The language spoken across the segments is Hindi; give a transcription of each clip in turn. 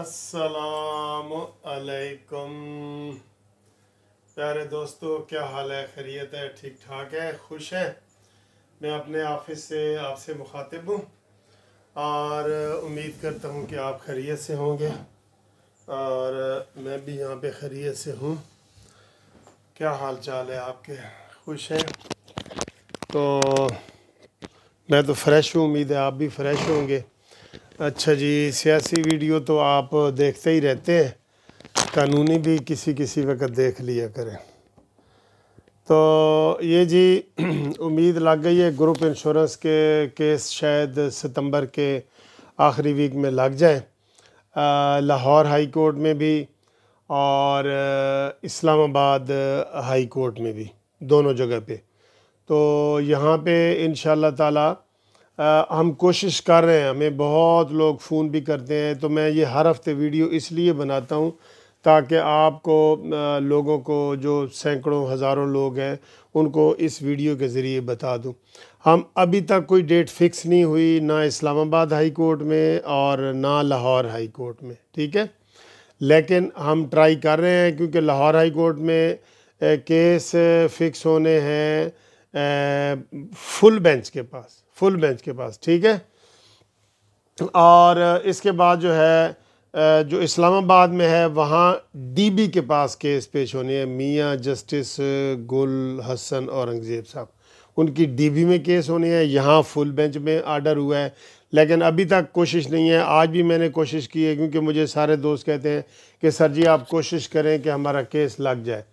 असलकुम प्यारे दोस्तों क्या हाल है खैरियत है ठीक ठाक है खुश है मैं अपने ऑफिस से आपसे मुखातिब हूँ और उम्मीद करता हूँ कि आप खैरियत से होंगे और मैं भी यहाँ पे खैरियत से हूँ क्या हाल चाल है आपके खुश हैं तो मैं तो फ़्रेश हूँ उम्मीद है आप भी फ़्रेश होंगे अच्छा जी सियासी वीडियो तो आप देखते ही रहते हैं कानूनी भी किसी किसी वक्त देख लिया करें तो ये जी उम्मीद लग गई है ग्रुप इंश्योरेंस के केस शायद सितंबर के आखिरी वीक में लग जाए लाहौर हाई कोर्ट में भी और इस्लामाबाद हाई कोर्ट में भी दोनों जगह पे तो यहाँ पे इन ताला आ, हम कोशिश कर रहे हैं हमें बहुत लोग फ़ोन भी करते हैं तो मैं ये हर हफ्ते वीडियो इसलिए बनाता हूँ ताकि आपको आ, लोगों को जो सैकड़ों हज़ारों लोग हैं उनको इस वीडियो के ज़रिए बता दूँ हम अभी तक कोई डेट फिक्स नहीं हुई ना इस्लामाबाद हाई कोर्ट में और ना लाहौर हाई कोर्ट में ठीक है लेकिन हम ट्राई कर रहे हैं क्योंकि लाहौर हाई कोर्ट में केस फिक्स होने हैं फुल बेंच के पास फुल बेंच के पास ठीक है और इसके बाद जो है जो इस्लामाबाद में है वहाँ डीबी के पास केस पेश होने हैं मियाँ जस्टिस गुल हसन औरंगज़ेब साहब उनकी डीबी में केस होने हैं यहाँ फुल बेंच में आर्डर हुआ है लेकिन अभी तक कोशिश नहीं है आज भी मैंने कोशिश की है क्योंकि मुझे सारे दोस्त कहते हैं कि सर जी आप कोशिश करें कि हमारा केस लग जाए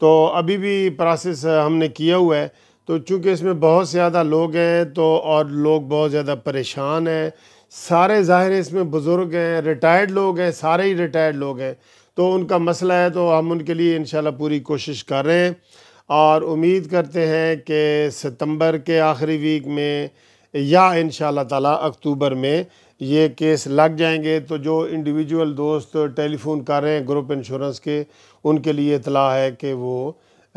तो अभी भी प्रोसेस हमने किया हुआ है तो चूँकि इसमें बहुत ज़्यादा लोग हैं तो और लोग बहुत ज़्यादा परेशान हैं सारे ज़ाहिर इसमें बुज़ुर्ग हैं रिटायर्ड लोग हैं सारे ही रिटायर्ड लोग हैं तो उनका मसला है तो हम उनके लिए इन पूरी कोशिश कर रहे हैं और उम्मीद करते हैं कि सितंबर के आखिरी वीक में या इन ताला अक्टूबर में ये केस लग जाएंगे तो जो इंडिविजुअल दोस्त टेलीफोन कर रहे हैं ग्रुप इंश्योरेंस के उनके लिए इतला है कि वो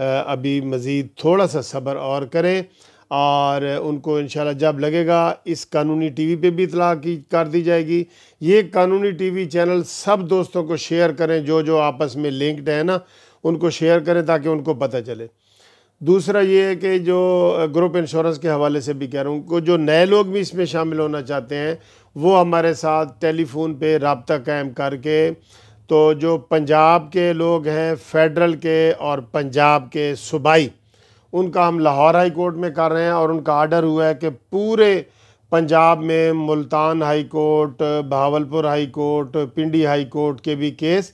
अभी मज़ीद थोड़ा सा सब्र और करें और उनको इन जब लगेगा इस कानूनी टी वी पर भी इतला की कर दी जाएगी ये कानूनी टी वी चैनल सब दोस्तों को शेयर करें जो जो आपस में लिंक्ड है ना उनको शेयर करें ताकि उनको पता चले दूसरा ये है कि जो ग्रुप इंश्योरेंस के हवाले से भी कह रहा हूँ को जो नए लोग भी इसमें शामिल होना चाहते हैं वो हमारे साथ टेलीफोन पर रबता कायम करके तो जो पंजाब के लोग हैं फेडरल के और पंजाब के सूबाई उनका हम लाहौर हाई कोर्ट में कर रहे हैं और उनका आर्डर हुआ है कि पूरे पंजाब में Multan high court Bahawalpur high court Pindi high court के भी केस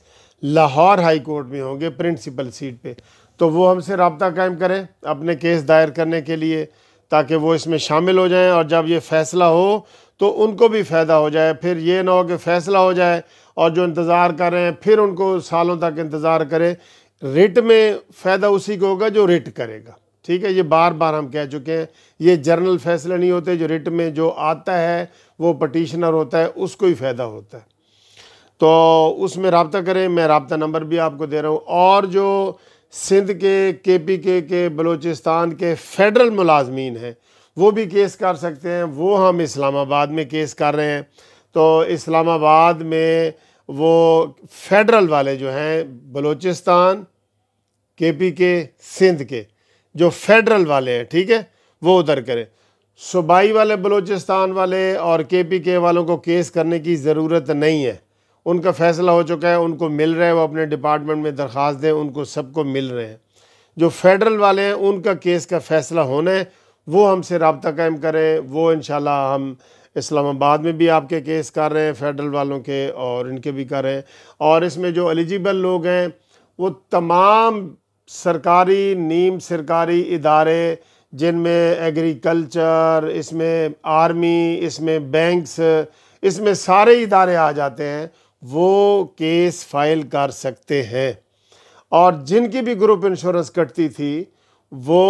लाहौर हाई कोर्ट में होंगे प्रिंसिपल सीट पे तो वो हमसे रबता कायम करें अपने केस दायर करने के लिए ताकि वो इसमें शामिल हो जाएं और जब ये फ़ैसला हो तो उनको भी फ़ायदा हो जाए फिर ये ना हो कि फ़ैसला हो जाए और जो इंतज़ार कर रहे हैं फिर उनको सालों तक इंतज़ार करें रिट में फ़ायदा उसी को होगा जो रिट करेगा ठीक है ये बार बार हम कह चुके हैं ये जर्नल फैसले नहीं होते जो रिट में जो आता है वो पटिशनर होता है उसको ही फ़ायदा होता है तो उसमें रबता करें मैं रबता नंबर भी आपको दे रहा हूँ और जो सिंध के के पी के के बलूचिस्तान के फेडरल मुलाजमीन हैं वो भी केस कर सकते हैं वो हम इस्लामाबाद में केस कर रहे हैं तो इस्लामाबाद में वो फेडरल वाले जो हैं बलूचिस्तान के पी के सिंध के जो फेडरल वाले हैं ठीक है वो उधर करें सूबाई वाले बलूचिस्तान वाले और के पी के वालों को केस करने की ज़रूरत नहीं है उनका फैसला हो चुका है उनको मिल रहे हैं वो अपने डिपार्टमेंट में दरख्वास्त दें उनको सबको मिल रहे हैं जो फेडरल वाले हैं उनका केस का फ़ैसला होना है वो हमसे रबता कायम करें वो इन हम इस्लामाबाद में भी आपके केस कर रहे हैं फेडरल वालों के और इनके भी कर रहे हैं और इसमें जो एलिजिबल लोग हैं वो तमाम सरकारी नीम सरकारी इदारे जिनमें एग्रीकल्चर इसमें आर्मी इसमें बैंक्स इसमें सारे इदारे आ जाते हैं वो केस फाइल कर सकते हैं और जिनकी भी ग्रुप इंश्योरेंस कटती थी वो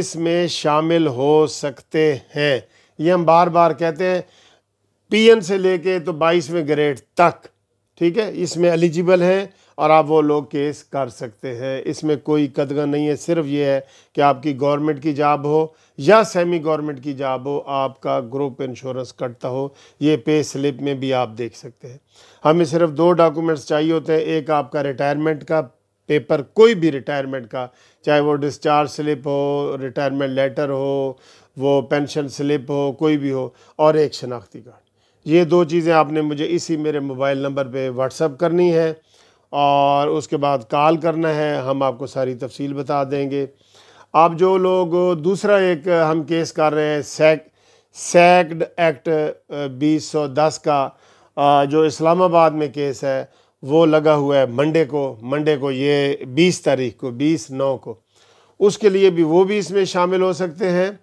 इसमें शामिल हो सकते हैं ये हम बार बार कहते हैं एन से लेके तो बाईसवें ग्रेड तक ठीक है इसमें एलिजिबल हैं और आप वो लोग केस कर सकते हैं इसमें कोई कदगा नहीं है सिर्फ ये है कि आपकी गवर्नमेंट की जॉब हो या सेमी गवर्नमेंट की जॉब हो आपका ग्रुप इंश्योरेंस कटता हो ये पे स्लिप में भी आप देख सकते हैं हमें सिर्फ दो डॉक्यूमेंट्स चाहिए होते हैं एक आपका रिटायरमेंट का पेपर कोई भी रिटायरमेंट का चाहे वो डिस्चार्ज स्लिप हो रिटायरमेंट लेटर हो वो पेंशन स्लिप हो कोई भी हो और एक शनाख्ती कार्ड ये दो चीज़ें आपने मुझे इसी मेरे मोबाइल नंबर पे व्हाट्सअप करनी है और उसके बाद कॉल करना है हम आपको सारी तफसील बता देंगे आप जो लोग दूसरा एक हम केस कर रहे हैं सैक सैक्ड एक्ट बीस का जो इस्लामाबाद में केस है वो लगा हुआ है मंडे को मंडे को ये बीस तारीख को बीस नौ को उसके लिए भी वो भी इसमें शामिल हो सकते हैं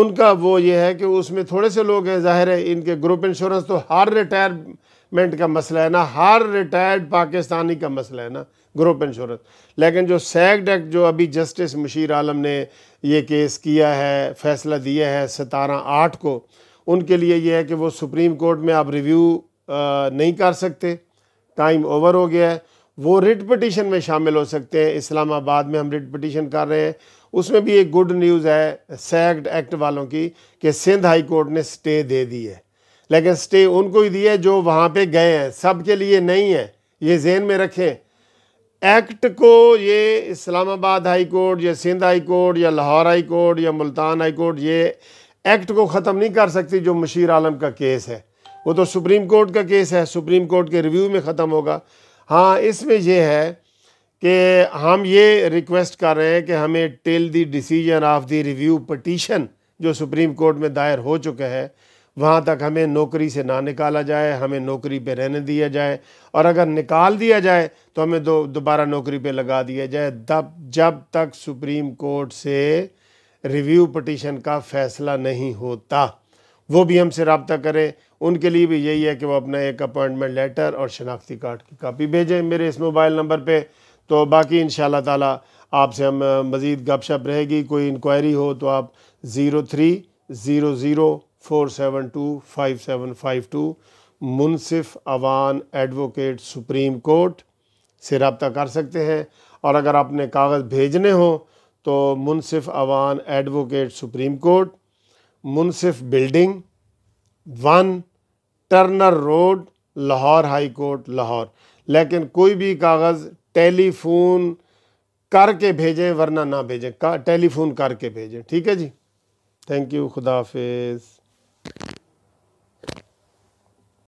उनका वो ये है कि उसमें थोड़े से लोग हैं जाहिर है इनके ग्रुप इंश्योरेंस तो हर रिटायरमेंट का मसला है ना हर रिटायर्ड पाकिस्तानी का मसला है ना ग्रुप इंश्योरेंस लेकिन जो सैग्ड एक्ट जो अभी जस्टिस मुशीर आलम ने ये केस किया है फैसला दिया है सतारह आठ को उनके लिए यह है कि वो सुप्रीम कोर्ट में आप रिव्यू नहीं कर सकते टाइम ओवर हो गया है वो रिट पटिशन में शामिल हो सकते हैं इस्लामाबाद में हम रिट पटिशन कर रहे हैं उसमें भी एक गुड न्यूज़ है सैक्ट एक्ट वालों की कि सिंध हाई कोर्ट ने स्टे दे दी है लेकिन स्टे उनको ही दी है जो वहाँ पे गए हैं सब के लिए नहीं है ये जेन में रखें एक्ट को ये इस्लामाबाद हाई कोर्ट या सिंध हाई कोर्ट या लाहौर हाई कोर्ट या मुल्तान हाई कोर्ट ये एक्ट को ख़त्म नहीं कर सकती जो मशीर आलम का केस है वो तो सुप्रीम कोर्ट का केस है सुप्रीम कोर्ट के रिव्यू में ख़त्म होगा हाँ इसमें यह है कि हम ये रिक्वेस्ट कर रहे हैं कि हमें till the decision of the review petition जो सुप्रीम कोर्ट में दायर हो चुका है वहाँ तक हमें नौकरी से ना निकाला जाए हमें नौकरी पे रहने दिया जाए और अगर निकाल दिया जाए तो हमें दो दोबारा नौकरी पे लगा दिया जाए तब जब तक सुप्रीम कोर्ट से रिव्यू पटिशन का फ़ैसला नहीं होता वो भी हमसे रबता करें उनके लिए भी यही है कि वो अपना एक अपॉइंटमेंट लेटर और शनाख्ती कार्ड की कापी भेजें मेरे इस मोबाइल नंबर पर तो बाकी इन ताला आपसे हम मज़ीद गपशप रहेगी कोई इंक्वायरी हो तो आप zero three zero zero four seven two five seven five two Munsif Awan advocate supreme court से रबता कर सकते हैं और अगर आपने कागज़ भेजने हो तो Munsif Awan advocate supreme court Munsif building one Turner road Lahore high court Lahore लेकिन कोई भी कागज़ टेलीफोन करके भेजें वरना ना भेजें का टेलीफोन करके भेजें ठीक है जी थैंक यू खुदाफिज